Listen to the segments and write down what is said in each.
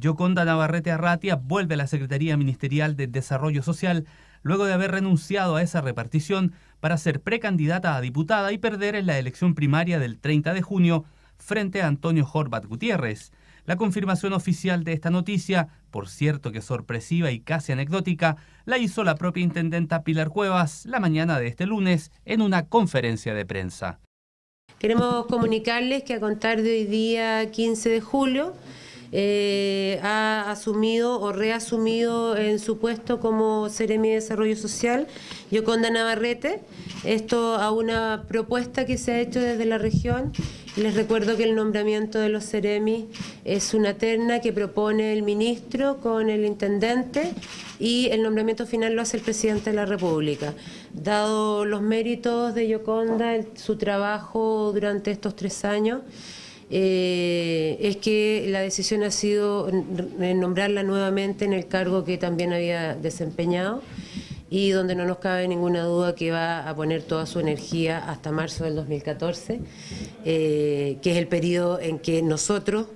Yoconda Navarrete Arratia vuelve a la Secretaría Ministerial de Desarrollo Social luego de haber renunciado a esa repartición para ser precandidata a diputada y perder en la elección primaria del 30 de junio frente a Antonio Horvat Gutiérrez. La confirmación oficial de esta noticia, por cierto que sorpresiva y casi anecdótica, la hizo la propia intendenta Pilar Cuevas la mañana de este lunes en una conferencia de prensa. Queremos comunicarles que a contar de hoy día 15 de julio, eh, ha asumido o reasumido en su puesto como Seremi de Desarrollo Social, Yoconda Navarrete, esto a una propuesta que se ha hecho desde la región. Les recuerdo que el nombramiento de los Ceremi es una terna que propone el ministro con el intendente y el nombramiento final lo hace el presidente de la República. Dado los méritos de Yoconda, su trabajo durante estos tres años, eh, es que la decisión ha sido nombrarla nuevamente en el cargo que también había desempeñado y donde no nos cabe ninguna duda que va a poner toda su energía hasta marzo del 2014, eh, que es el periodo en que nosotros,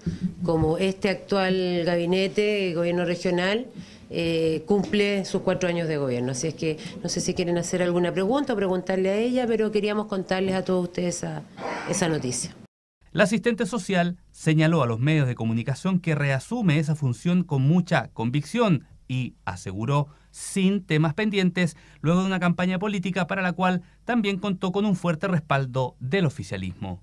como este actual gabinete, de gobierno regional, eh, cumple sus cuatro años de gobierno. Así es que no sé si quieren hacer alguna pregunta o preguntarle a ella, pero queríamos contarles a todos ustedes esa, esa noticia. La asistente social señaló a los medios de comunicación que reasume esa función con mucha convicción y aseguró sin temas pendientes luego de una campaña política para la cual también contó con un fuerte respaldo del oficialismo.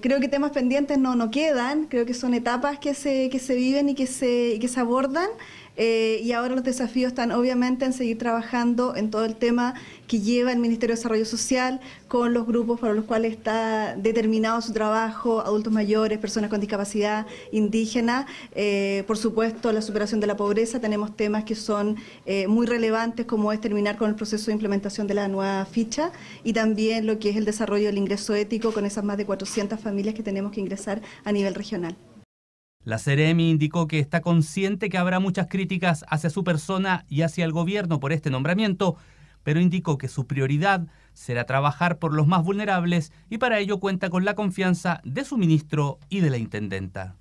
Creo que temas pendientes no, no quedan, creo que son etapas que se, que se viven y que se, que se abordan. Eh, y ahora los desafíos están obviamente en seguir trabajando en todo el tema que lleva el Ministerio de Desarrollo Social con los grupos para los cuales está determinado su trabajo, adultos mayores, personas con discapacidad, indígena, eh, por supuesto la superación de la pobreza, tenemos temas que son eh, muy relevantes como es terminar con el proceso de implementación de la nueva ficha y también lo que es el desarrollo del ingreso ético con esas más de 400 familias que tenemos que ingresar a nivel regional. La Ceremi indicó que está consciente que habrá muchas críticas hacia su persona y hacia el gobierno por este nombramiento, pero indicó que su prioridad será trabajar por los más vulnerables y para ello cuenta con la confianza de su ministro y de la intendenta.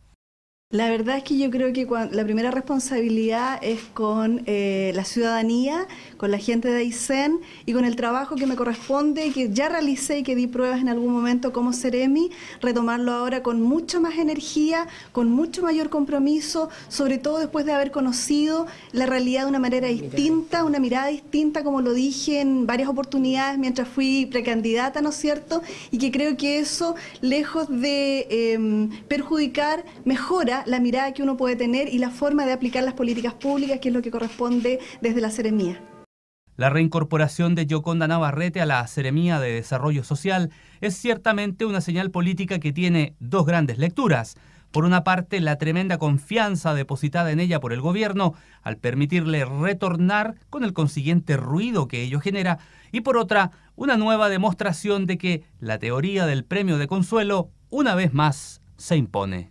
La verdad es que yo creo que la primera responsabilidad es con eh, la ciudadanía, con la gente de Aysén y con el trabajo que me corresponde que ya realicé y que di pruebas en algún momento como Ceremi, retomarlo ahora con mucha más energía, con mucho mayor compromiso, sobre todo después de haber conocido la realidad de una manera distinta, una mirada distinta, como lo dije en varias oportunidades mientras fui precandidata, ¿no es cierto? Y que creo que eso, lejos de em, perjudicar, mejora la, mirada que uno puede tener y la forma de aplicar las políticas públicas, que es lo que corresponde desde la Seremía. La reincorporación de Yoconda Navarrete a la Seremía de Desarrollo Social es ciertamente una señal política que tiene dos grandes lecturas. Por una parte, la tremenda confianza depositada en ella por el gobierno al permitirle retornar con el consiguiente ruido que ello genera, y por otra, una nueva demostración de que la teoría del premio de consuelo, una vez más, se impone.